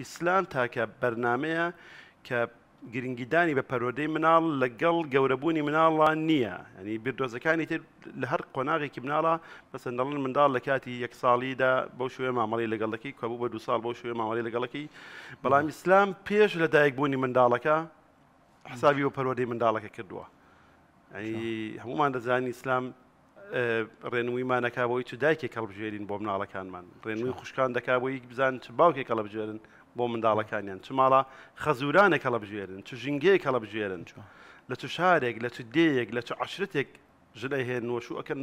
ئیسلام تاکە بەرنمەیە کە گرنگیدانی بە پەرۆدەی مناڵ لەگەڵ گەورەبوونی مناڵان نییە ینی بردۆزەکانی تر لە هەر قۆناغێکی مناڵە بەسەندەڵن منداڵ لە کاتی یەک ساڵیدا بەو شوێ مامەڵی لەگەڵەکەی کەبوو بە دو ساڵ بەو شوێ مامەڵی لەگەڵەکەی بەڵام ئیسلام پێش لەدایکبوونی منداڵەکە حسابی بە پەرۆدەی منداڵەکە کردووە هەمومان دەزانانی ئیسلام ڕێنویمانەکەەوەی چ دایکێک کەڵبژێرین بۆ مناڵەکانمان ڕێنوی خوشکان دەکا بۆ بزان باوکێک کەڵبژێرن بۆ منداڵەکانیان چماڵە خەزورانێک هەڵە بژێرن چ ژنگەیەک هەڵە بژێرن لە تو شارێک لە تو دەیەک لە تو عشرێک ژلەی هێن وەشو ئەەکەن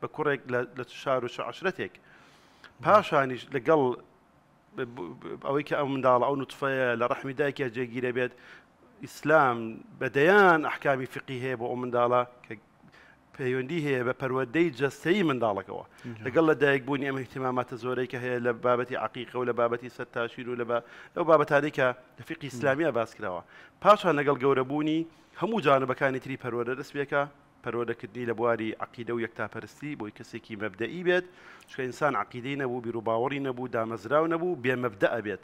بە کوڕێک لە شار و عشرێک پاشانیش لەگەڵ ئەوەی کە ئەو منداڵ ئەو نوتفەیە لە ڕەحمی دایکیا جێگیرە بێت ئیسلام بەدەیان ئەحکامی فقی هەیە بۆ ئەو منداڵە کە پەیوەندی هەیە بە پەروەدەی جەستەی منداڵەکەەوە لەگەڵ لە دایکبوونی ئەمە احتیماماتە زۆرەی کە هەیە لە بابەتی عقیقە و لە بابەتی سەر تاشیر و لە ئەو بابەتانێکە لە فیقی ئیسلامیە باس کراوە پاشان لەگەڵ گەورەبوونی هەموو جانبەکانی تری پەروەدە دەستبێکە پەرۆدەکردنی لە بواری عقیدە و یەکتاپەرستی بۆی کەسێکی مەبدەئی بێت چکە ئینسان عقیدەی نەبوو بیرروباوەڕی نەبوو دامەزراو نەبوو بێ مەبدە ئەبێت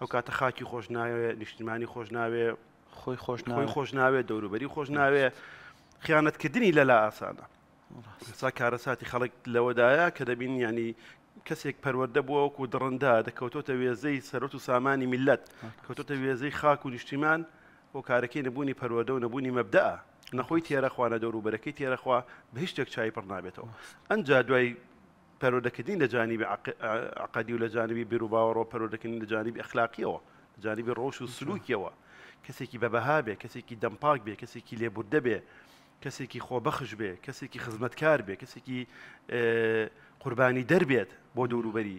ئەو کاتە خاکی خۆشناوێ نیشتیمانی خۆشناوێ خۆی خۆشناوی خۆشناوێ دەوروبەری خۆشناوێ خیانەتکردنی لەلا ئاسانە سا کارەساتی خەڵک لەوەدایە کە دەبین ینی کەسێک پەروەدە بووەوەکو دڕندا دەکەوتۆتە وێزەی سەرۆت و سامانی میلەت کەوتۆتە وێزەی خاک و نیشتیمان بۆ کارەکەی نبوونی پەروەدە و نەبوونی مەبدە نەخۆی تێرەخواانە دەوروبەرەکەی تێرەخوا بە هیچ شتێک چای پڕ نابێتەوە ئەنج دوای پەرۆدەکردین لە جانبی عقادی و لە جانبی بیرروباوەڕۆ پەرۆدەکردین لە جانبی ئەخلاقیەوە جانبی ڕۆژ و سلوکیەوە کەسێکی بەبەها بێ کەسێکی دەمپاک بێ کەسێکی لێبوردە بێ کەسێکی خۆبەخش بێ کەسێکی خزمەتکار بێ کەسێکی قوربانی دەربێت بۆ دووروبەری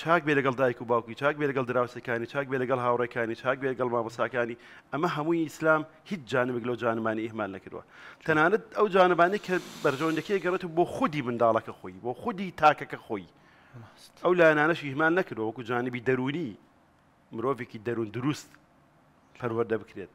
چاک بێ لەگەڵ دایک و باوکی چاک بێ لەگەڵ دراوسەکانی چاک بێ لەگەڵ هاوڕێکانی چاک بێ لەگەڵ مامۆساکانی ئەمە هەمووی ئیسلام هیچ جانبێک لەو جانمانی ئیمان نەکردووە تەنانەت ئەو جانبانی کە بەرژۆندەکەی گەڕێت بۆ خودی منداڵەکە خۆی بۆ خودی تاکەکە خۆی ئەو لایەنانەش ئیمان نەکردەوە وەکو جانبی دەرونی مرۆڤێکی دەرون دروست پەروەەردە بکرێت.